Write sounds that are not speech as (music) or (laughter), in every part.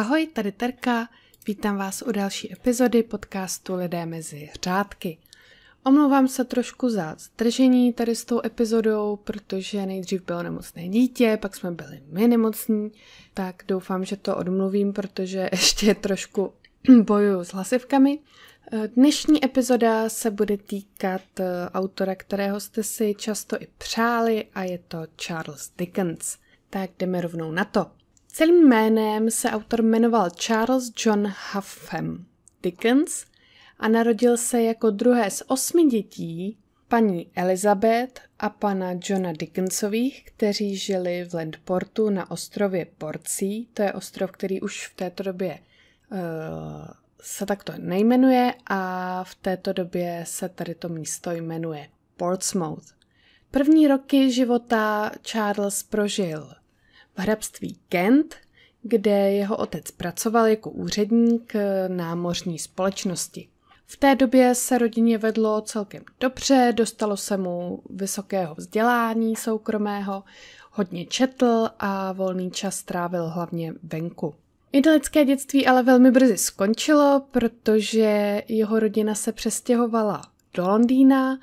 Ahoj, tady Terka, vítám vás u další epizody podcastu Lidé mezi řádky. Omlouvám se trošku za zdržení tady s tou epizodou, protože nejdřív bylo nemocné dítě, pak jsme byli my nemocní, tak doufám, že to odmluvím, protože (laughs) ještě trošku (clears throat) bojuju s hlasivkami. Dnešní epizoda se bude týkat eh, autora, kterého jste si často i přáli a je to Charles Dickens. Tak jdeme rovnou na to. Celým jménem se autor jmenoval Charles John Huffem Dickens a narodil se jako druhé z osmi dětí paní Elizabeth a pana Johna Dickensových, kteří žili v Landportu na ostrově Porcí. To je ostrov, který už v této době uh, se takto nejmenuje a v této době se tady to místo jmenuje Portsmouth. První roky života Charles prožil v hrabství Kent, kde jeho otec pracoval jako úředník námořní společnosti. V té době se rodině vedlo celkem dobře, dostalo se mu vysokého vzdělání soukromého, hodně četl a volný čas trávil hlavně venku. Idylické dětství ale velmi brzy skončilo, protože jeho rodina se přestěhovala do Londýna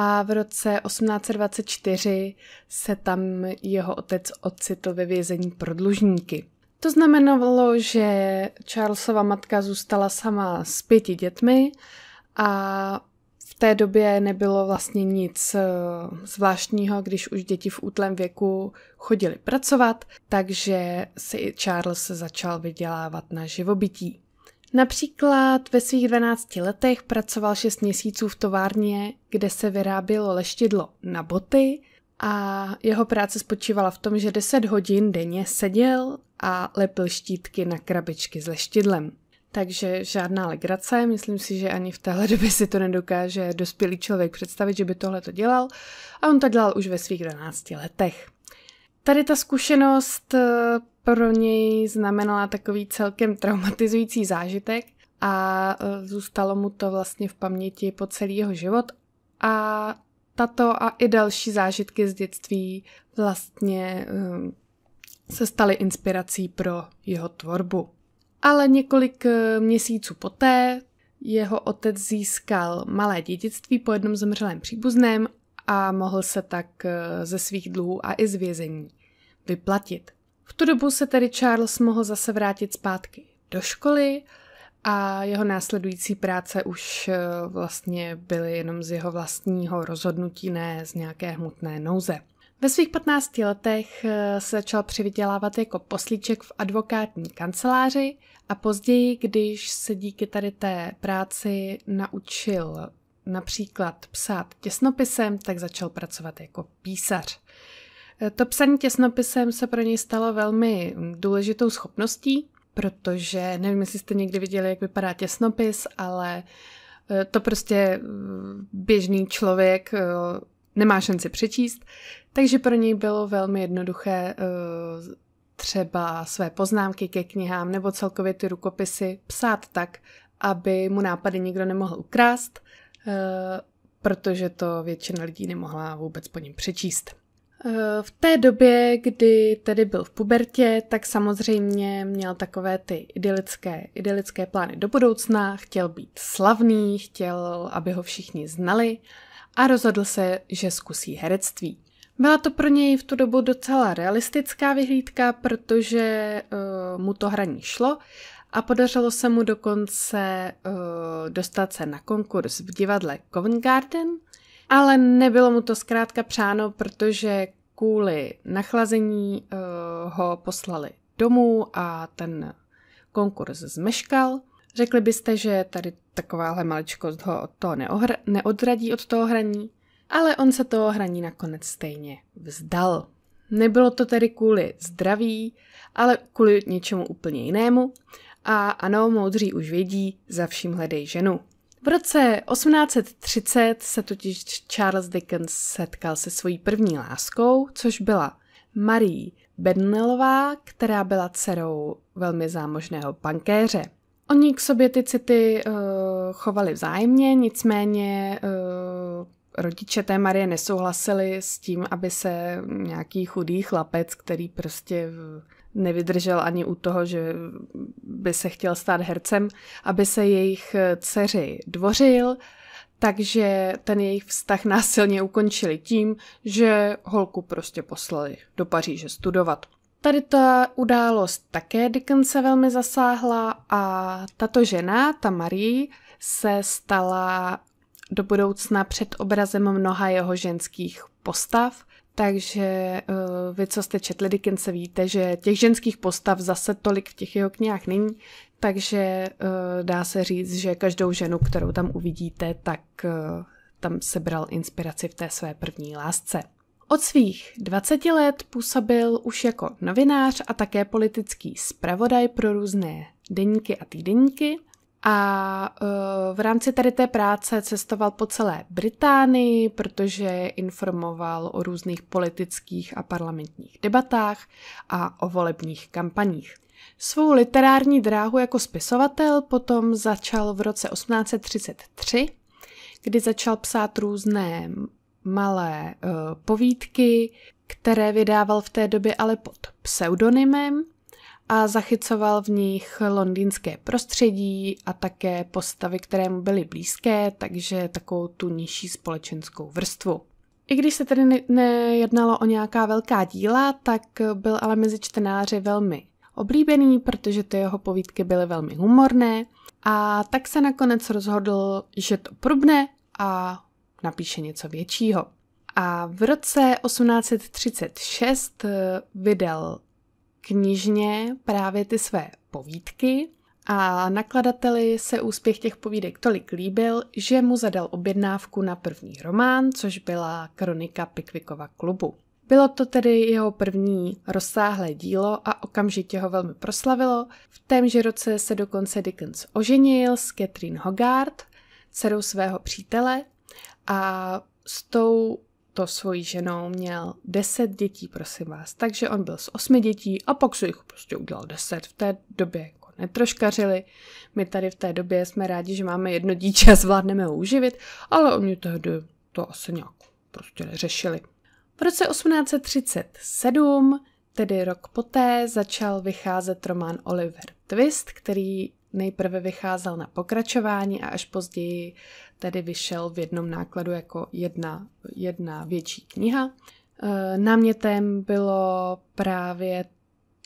a v roce 1824 se tam jeho otec ocitl ve vězení pro dlužníky. To znamenalo, že Charlesova matka zůstala sama s pěti dětmi a v té době nebylo vlastně nic eh, zvláštního, když už děti v útlém věku chodili pracovat, takže si Charles začal vydělávat na živobytí. Například ve svých 12 letech pracoval 6 měsíců v továrně, kde se vyrábělo leštidlo na boty a jeho práce spočívala v tom, že 10 hodin denně seděl a lepil štítky na krabičky s leštidlem. Takže žádná legrace, myslím si, že ani v téhle (laughs) době si to nedokáže dospělý člověk představit, že by tohle to dělal a on to dělal už ve svých 12 letech. Tady ta zkušenost eh, pro něj znamenala takový celkem traumatizující zážitek a eh, zůstalo mu to vlastně v paměti po celý jeho život a tato a i další zážitky z dětství vlastně eh, se staly inspirací pro jeho tvorbu. Ale několik měsíců poté jeho otec získal malé dědictví po jednom zemřelém příbuzném a mohl se tak ze svých dluhů a i z vězení vyplatit. V tu dobu se tedy Charles mohl zase vrátit zpátky do školy a jeho následující práce už eh, vlastně byly jenom z jeho vlastního rozhodnutí, ne z nějaké hmotné nouze. Ve svých 15 letech eh, se začal přivydělávat jako poslíček v advokátní kanceláři a později, když se díky tady té práci naučil například psát těsnopisem, tak začal pracovat jako písař. To psaní těsnopisem se pro něj stalo velmi důležitou schopností, protože nevím, jestli jste někdy viděli, jak vypadá těsnopis, ale eh, to prostě eh, běžný člověk eh, nemá šanci přečíst, takže pro něj bylo velmi jednoduché třeba své poznámky ke knihám nebo celkově ty rukopisy psát tak, aby mu nápady nikdo nemohl ukrást, protože to většina lidí nemohla vůbec po něm přečíst. Eh, v té době, kdy tedy byl v pubertě, tak samozřejmě měl takové ty idylické, idylické plány do budoucna, chtěl být slavný, chtěl, aby ho všichni znali a rozhodl se, že zkusí herectví. Byla to pro něj v tu dobu docela realistická vyhlídka, protože uh, mu to hraní šlo a podařilo se mu dokonce uh, dostat se na konkurs v divadle Covent Garden – ale nebylo mu to zkrátka přáno, protože kvůli nachlazení uh, ho poslali domů a ten konkurs zmeškal. Řekli byste, že tady takováhle maličkost ho od toho neohr- neodradí od toho hraní, ale on se toho hraní nakonec stejně vzdal. Nebylo to tedy kvůli zdraví, ale kvůli něčemu úplně jinému. A ano, moudří už vědí, za vším hledej ženu. V roce 1830 se totiž Charles Dickens setkal se svojí první láskou, což byla Marie Bednelová, která byla dcerou velmi zámožného bankéře. Oni k sobě ty city uh, chovali vzájemně, nicméně uh, rodiče té Marie nesouhlasili s tím, aby se nějaký chudý chlapec, který prostě v nevydržel ani u toho, že by se chtěl stát hercem, aby se jejich dceři dvořil, takže ten jejich vztah násilně ukončili tím, že holku prostě poslali do Paříže studovat. Tady ta událost také Dickense velmi zasáhla a tato žena, ta Marie, se stala do budoucna před obrazem mnoha jeho ženských postav takže eh, vy, co jste četli Dickense, víte, že těch ženských postav zase tolik v těch jeho knihách není, takže eh, dá se říct, že každou ženu, kterou tam uvidíte, tak eh, tam sebral inspiraci v té své první lásce. Od svých 20 let působil už jako novinář a také politický zpravodaj pro různé deníky a týdenníky. A e, v rámci tady té práce cestoval po celé Británii, protože informoval o různých politických a parlamentních debatách a o volebních kampaních. Svou literární dráhu jako spisovatel potom začal v roce 1833, kdy začal psát různé malé e, povídky, které vydával v té době ale pod pseudonymem a zachycoval v nich londýnské prostředí a také postavy, které mu byly blízké, takže takovou tu nižší společenskou vrstvu. I když se tedy nejednalo o nějaká velká díla, tak byl ale mezi čtenáři velmi oblíbený, protože ty jeho povídky byly velmi humorné a tak se nakonec rozhodl, že to probne a napíše něco většího. A v roce 1836 vydal knižně právě ty své povídky a nakladateli se úspěch těch povídek tolik líbil, že mu zadal objednávku na první román, což byla kronika Pikvikova klubu. Bylo to tedy jeho první rozsáhlé dílo a okamžitě ho velmi proslavilo. V témže roce se dokonce Dickens oženil s Catherine Hogarth, dcerou svého přítele a s tou to svojí ženou měl 10 dětí, prosím vás. Takže on byl z 8 dětí a pak se jich prostě udělal 10 v té době jako netroškařili. My tady v té době jsme rádi, že máme jedno dítě a zvládneme ho uživit, ale oni tehdy to asi nějak prostě neřešili. V roce 1837, tedy rok poté, začal vycházet román Oliver Twist, který Nejprve vycházel na pokračování a až později tedy vyšel v jednom nákladu jako jedna, jedna větší kniha. E, námětem bylo právě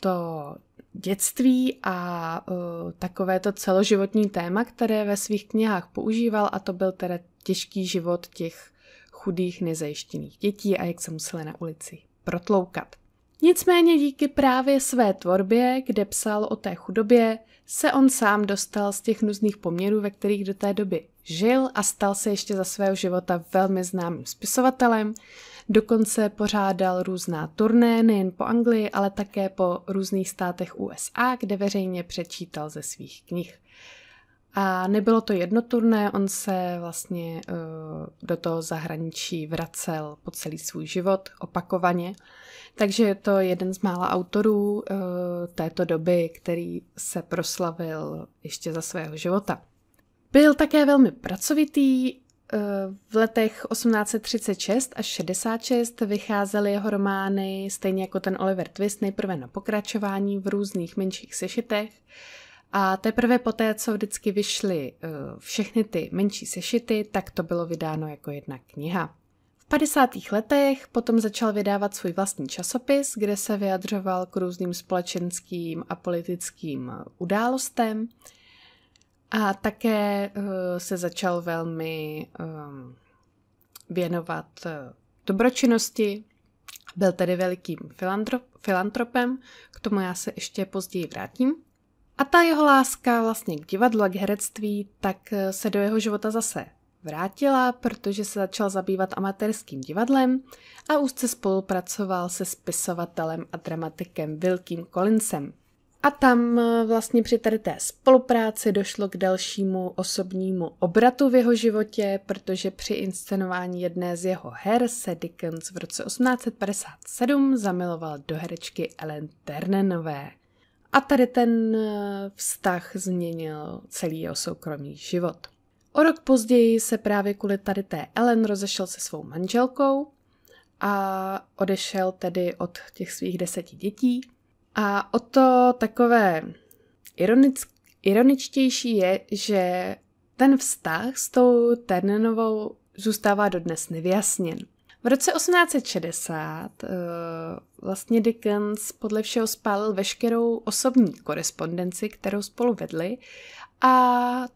to dětství a e, takové to celoživotní téma, které ve svých knihách používal a to byl teda těžký život těch chudých nezajištěných dětí a jak se museli na ulici protloukat. Nicméně díky právě své tvorbě, kde psal o té chudobě, se on sám dostal z těch nuzných poměrů, ve kterých do té doby žil a stal se ještě za svého života velmi známým spisovatelem. Dokonce pořádal různá turné nejen po Anglii, ale také po různých státech USA, kde veřejně přečítal ze svých knih. A nebylo to jednoturné, on se vlastně eh, do toho zahraničí vracel po celý svůj život opakovaně. Takže je to jeden z mála autorů eh, této doby, který se proslavil ještě za svého života. Byl také velmi pracovitý, eh, v letech 1836 až 66 vycházely jeho romány, stejně jako ten Oliver Twist, nejprve na pokračování v různých menších sešitech. A teprve poté, co vždycky vyšly eh, všechny ty menší sešity, tak to bylo vydáno jako jedna kniha. V 50. letech potom začal vydávat svůj vlastní časopis, kde se vyjadřoval k různým společenským a politickým eh, událostem a také eh, se začal velmi ehm, věnovat dobročinnosti, byl tedy velikým filantropem, k tomu já se ještě později vrátím. A ta jeho láska vlastně k divadlu a k herectví tak eh, se do jeho života zase vrátila, protože se začal zabývat amatérským divadlem a úzce spolupracoval se spisovatelem a dramatikem Vilkým Collinsem. A tam eh, vlastně při tady té spolupráci došlo k dalšímu osobnímu obratu v jeho životě, protože při inscenování jedné z jeho her se Dickens v roce 1857 zamiloval do herečky Ellen Ternenové. A tady ten eh, vztah změnil celý jeho soukromý život. O rok později se právě kvůli tady té Ellen rozešel se svou manželkou a odešel tedy od těch svých deseti dětí. A o to takové ironic, ironičtější je, že ten vztah s tou Ternenovou zůstává dodnes nevyjasněn. V roce 1860 eh, vlastně Dickens podle všeho spálil veškerou osobní korespondenci, kterou spolu vedli a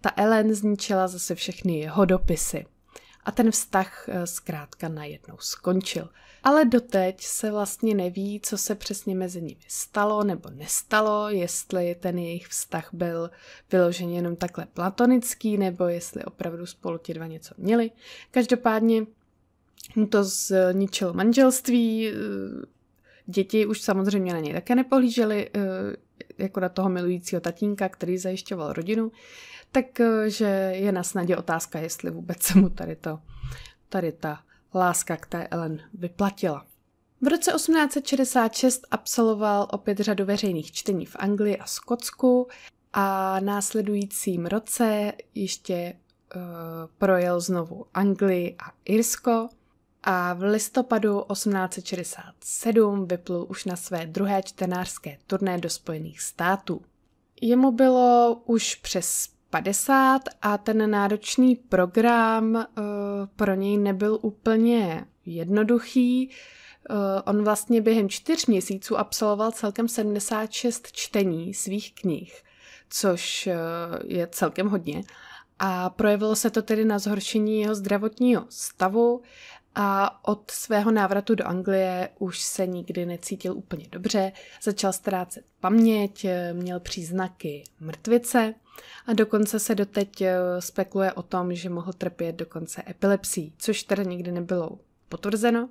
ta Ellen zničila zase všechny jeho dopisy. A ten vztah eh, zkrátka najednou skončil. Ale doteď se vlastně neví, co se přesně mezi nimi stalo nebo nestalo, jestli ten jejich vztah byl vyložen jenom takhle platonický, nebo jestli opravdu spolu ti dva něco měli. Každopádně mu to zničil manželství, eh, děti už samozřejmě na něj také nepohlíželi, eh, jako na toho milujícího tatínka, který zajišťoval rodinu, takže eh, je na snadě otázka, jestli vůbec se mu tady, to, tady ta láska k té Ellen vyplatila. V roce 1866 absolvoval opět řadu veřejných čtení v Anglii a Skotsku a následujícím roce ještě uh, projel znovu Anglii a Irsko a v listopadu 1867 vyplul už na své druhé čtenářské turné do Spojených států. Jemu bylo už přes 50 a ten náročný program uh, pro něj nebyl úplně jednoduchý. Uh, on vlastně během čtyř měsíců absolvoval celkem 76 čtení svých knih, což uh, je celkem hodně. A projevilo se to tedy na zhoršení jeho zdravotního stavu a od svého návratu do Anglie už se nikdy necítil úplně dobře, začal ztrácet paměť, měl příznaky mrtvice a dokonce se doteď eh, spekuluje o tom, že mohl trpět dokonce epilepsí, což teda nikdy nebylo potvrzeno,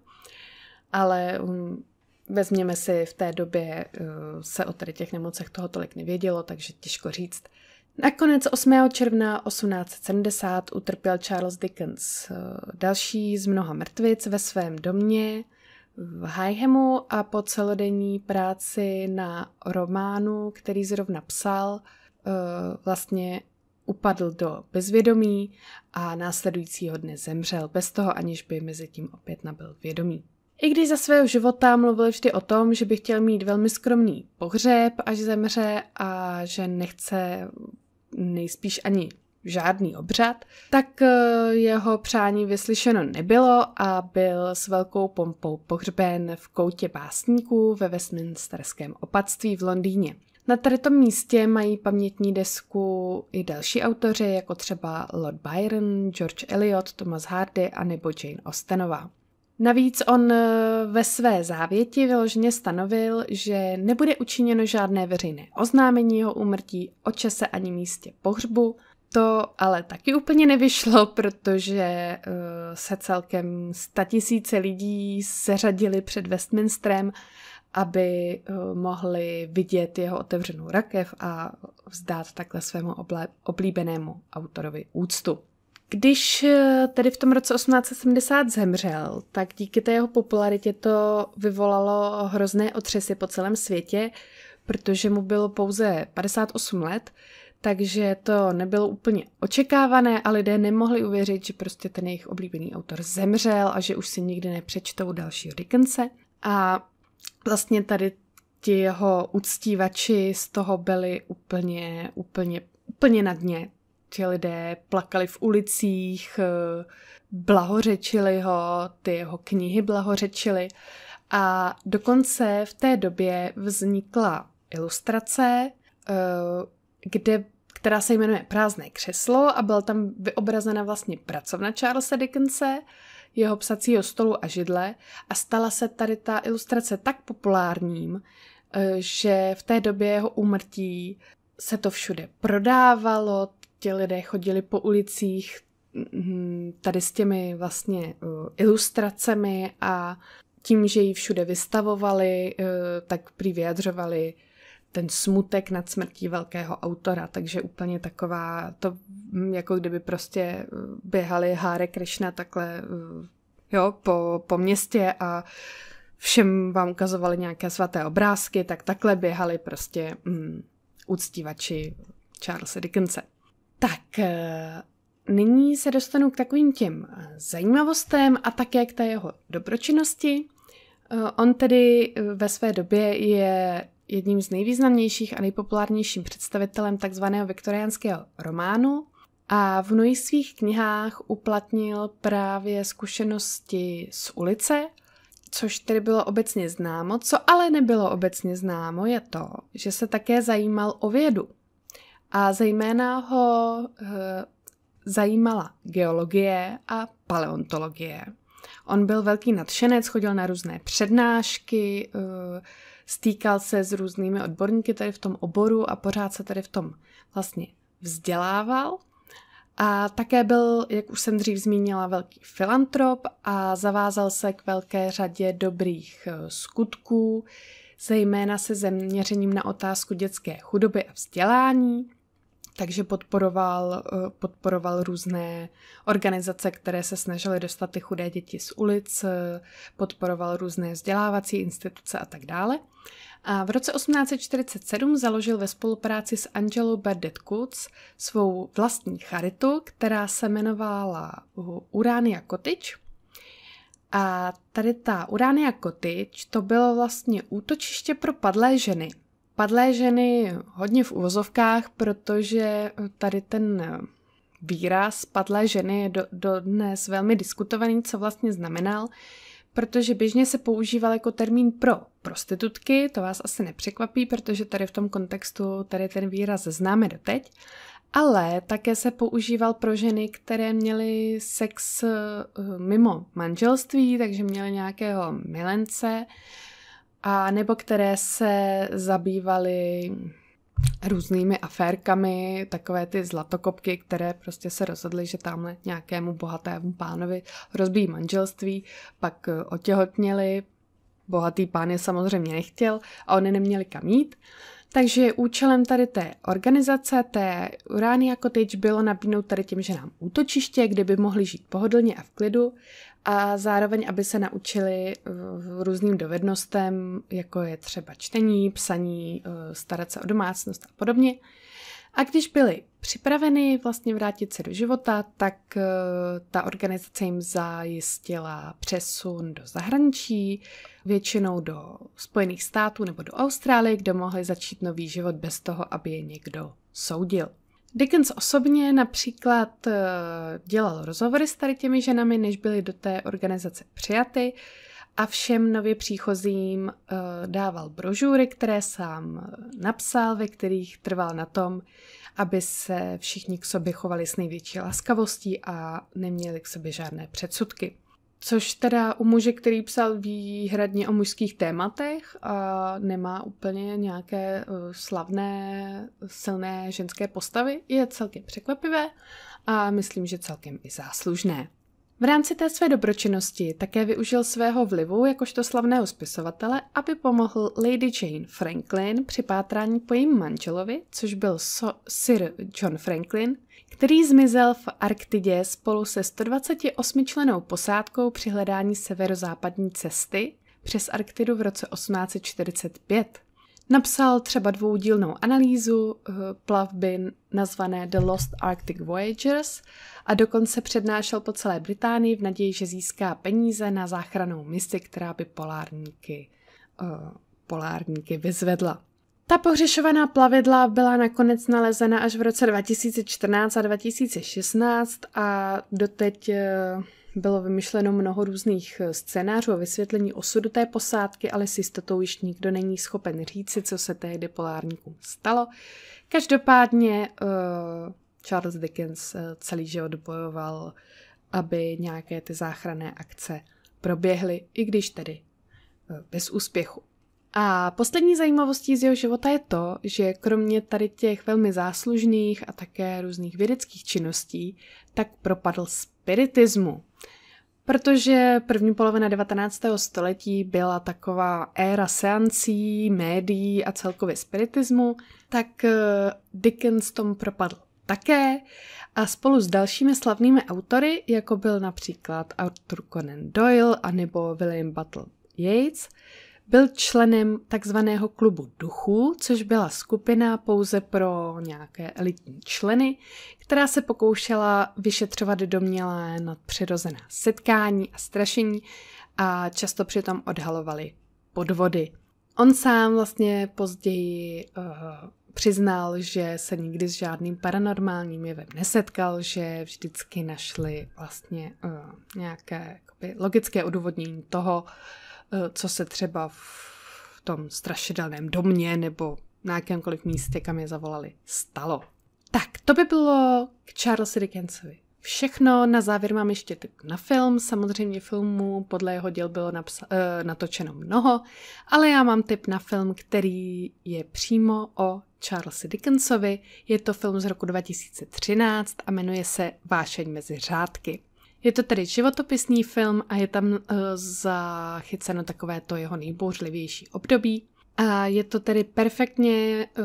ale mm, vezměme si, v té době eh, se o tady těch nemocech toho tolik nevědělo, takže těžko říct, Nakonec 8. června 1870 utrpěl Charles Dickens eh, další z mnoha mrtvic ve svém domě v Highhamu a po celodenní práci na románu, který zrovna psal, eh, vlastně upadl do bezvědomí a následujícího dne zemřel bez toho, aniž by mezi tím opět nabyl vědomí. I když za svého života mluvil vždy o tom, že by chtěl mít velmi skromný pohřeb, až zemře a že nechce nejspíš ani žádný obřad, tak eh, jeho přání vyslyšeno nebylo a byl s velkou pompou pohřben v koutě básníků ve Westminsterském opatství v Londýně. Na tomto místě mají pamětní desku i další autoři, jako třeba Lord Byron, George Eliot, Thomas Hardy a nebo Jane Austenová. Navíc on eh, ve své závěti vyloženě stanovil, že nebude učiněno žádné veřejné oznámení jeho úmrtí o čase ani místě pohřbu. To ale taky úplně nevyšlo, protože eh, se celkem statisíce lidí seřadili před Westminsterem, aby eh, mohli vidět jeho otevřenou rakev a vzdát takhle svému oblíbenému autorovi úctu. Když eh, tedy v tom roce 1870 zemřel, tak díky té jeho popularitě to vyvolalo hrozné otřesy po celém světě, protože mu bylo pouze 58 let, takže to nebylo úplně očekávané a lidé nemohli uvěřit, že prostě ten jejich oblíbený autor zemřel a že už si nikdy nepřečtou dalšího Dickense. A vlastně tady ti jeho uctívači z toho byli úplně, úplně, úplně na dně. Ti lidé plakali v ulicích, eh, blahořečili ho, ty jeho knihy blahořečili. A dokonce v té době vznikla ilustrace, eh, kde, která se jmenuje Prázdné křeslo a byla tam vyobrazena vlastně pracovna Charlesa Dickense, jeho psacího stolu a židle a stala se tady ta ilustrace tak populárním, eh, že v té době jeho úmrtí se to všude prodávalo, ti lidé chodili po ulicích mm-hmm, tady s těmi vlastně eh, ilustracemi a tím, že ji všude vystavovali, eh, tak prý vyjadřovali ten smutek nad smrtí velkého autora, takže úplně taková to, mm, jako kdyby prostě eh, běhali Háre Krishna takhle jo, po, po městě a všem vám ukazovali nějaké svaté obrázky, tak takhle běhali prostě mm, uctívači Charlesa Dickense. Tak eh, nyní se dostanu k takovým těm eh, zajímavostem a také k té jeho dobročinnosti. Eh, on tedy ve své době je jedním z nejvýznamnějších a nejpopulárnějším představitelem takzvaného viktoriánského románu a v mnohých svých knihách uplatnil právě zkušenosti z ulice, což tedy bylo obecně známo. Co ale nebylo obecně známo, je to, že se také zajímal o vědu a zejména ho eh, zajímala geologie a paleontologie. On byl velký nadšenec, chodil na různé přednášky, eh, stýkal se s různými odborníky tady v tom oboru a pořád se tady v tom vlastně vzdělával. A také byl, jak už jsem dřív zmínila, velký filantrop a zavázal se k velké řadě dobrých eh, skutků, zejména se zaměřením na otázku dětské chudoby a vzdělání takže podporoval, eh, podporoval různé organizace, které se snažily dostat ty chudé děti z ulic, eh, podporoval různé vzdělávací instituce a tak dále. A v roce 1847 založil ve spolupráci s Angelou Berdet Kutz svou vlastní charitu, která se jmenovala eh, Urania Cottage. A tady ta Urania Cottage to bylo vlastně útočiště pro padlé ženy – Padlé ženy hodně v uvozovkách, protože tady ten výraz padlé ženy je do, do dnes velmi diskutovaný, co vlastně znamenal, protože běžně se používal jako termín pro prostitutky, to vás asi nepřekvapí, protože tady v tom kontextu tady ten výraz známe doteď, ale také se používal pro ženy, které měly sex eh, mimo manželství, takže měly nějakého milence, a nebo které se zabývaly různými aférkami, takové ty zlatokopky, které prostě se rozhodly, že tamhle nějakému bohatému pánovi rozbíjí manželství, pak eh, otěhotněli, bohatý pán je samozřejmě nechtěl a oni neměli kam jít. Takže účelem tady té organizace, té Urania Cottage, bylo nabídnout tady tím, že nám útočiště, kde by mohli žít pohodlně a v klidu a zároveň, aby se naučili eh, různým dovednostem, jako je třeba čtení, psaní, eh, starat se o domácnost a podobně. A když byli připraveni vlastně vrátit se do života, tak eh, ta organizace jim zajistila přesun do zahraničí, většinou do Spojených států nebo do Austrálie, kde mohli začít nový život bez toho, aby je někdo soudil. Dickens osobně například eh, dělal rozhovory s tady těmi ženami, než byly do té organizace přijaty a všem nově příchozím eh, dával brožury, které sám eh, napsal, ve kterých trval na tom, aby se všichni k sobě chovali s největší laskavostí a neměli k sobě žádné předsudky. Což teda u muže, který psal výhradně o mužských tématech a nemá úplně nějaké eh, slavné, silné ženské postavy, je celkem překvapivé a myslím, že celkem i záslužné. V rámci té své dobročinnosti také využil svého vlivu jakožto slavného spisovatele, aby pomohl Lady Jane Franklin při pátrání po jejím manželovi, což byl so- Sir John Franklin, který zmizel v Arktidě spolu se 128 členou posádkou při hledání severozápadní cesty přes Arktidu v roce 1845. Napsal třeba dvoudílnou analýzu eh, plavby nazvané The Lost Arctic Voyagers a dokonce přednášel po celé Británii v naději, že získá peníze na záchranou misi, která by polárníky, uh, polárníky vyzvedla. Ta pohřešovaná plavidla byla nakonec nalezena až v roce 2014 a 2016 a doteď uh, bylo vymyšleno mnoho různých eh, scénářů a vysvětlení osudu té posádky, ale s jistotou již nikdo není schopen říci, co se tehdy polárníkům stalo. Každopádně eh, Charles Dickens eh, celý život bojoval, aby nějaké ty záchranné akce proběhly, i když tedy bez úspěchu. A poslední zajímavostí z jeho života je to, že kromě tady těch velmi záslužných a také různých vědeckých činností, tak propadl spiritismu. Protože první polovina 19. století byla taková éra seancí, médií a celkově spiritismu, tak eh, Dickens tom propadl také a spolu s dalšími slavnými autory, jako byl například Arthur Conan Doyle a nebo William Butler Yeats, byl členem takzvaného klubu duchů, což byla skupina pouze pro nějaké elitní členy, která se pokoušela vyšetřovat domělé nadpřirozená setkání a strašení a často přitom odhalovali podvody. On sám vlastně později uh, Přiznal, že se nikdy s žádným paranormálním jevem nesetkal, že vždycky našli vlastně uh, nějaké jakoby, logické odůvodnění toho, uh, co se třeba v tom strašidelném domě nebo na jakémkoliv místě, kam je zavolali, stalo. Tak, to by bylo k Charlesi Dickensovi všechno. Na závěr mám ještě tip na film. Samozřejmě filmů podle jeho děl bylo napsa- eh, natočeno mnoho, ale já mám tip na film, který je přímo o Charlesi Dickensovi. Je to film z roku 2013 a jmenuje se Vášeň mezi řádky. Je to tedy životopisný film a je tam uh, zachyceno takové to jeho nejbouřlivější období. A je to tedy perfektně uh,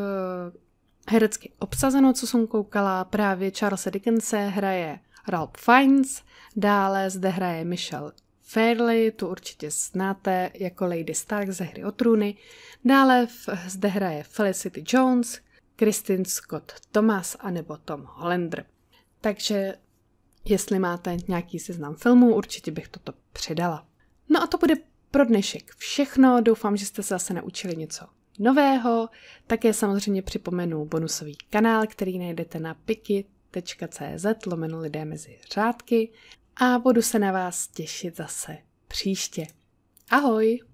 herecky obsazeno, co jsem koukala. Právě Charlesa Dickense hraje Ralph Fiennes, dále zde hraje Michelle Fairley, tu určitě znáte jako Lady Stark ze hry o trůny. Dále v, zde hraje Felicity Jones, Kristin Scott Thomas a nebo Tom Hollander. Takže jestli máte nějaký seznam filmů, určitě bych toto předala. No a to bude pro dnešek všechno. Doufám, že jste se zase naučili něco nového. Také samozřejmě připomenu bonusový kanál, který najdete na piky.cz lomeno lidé mezi řádky a budu se na vás těšit zase příště. Ahoj!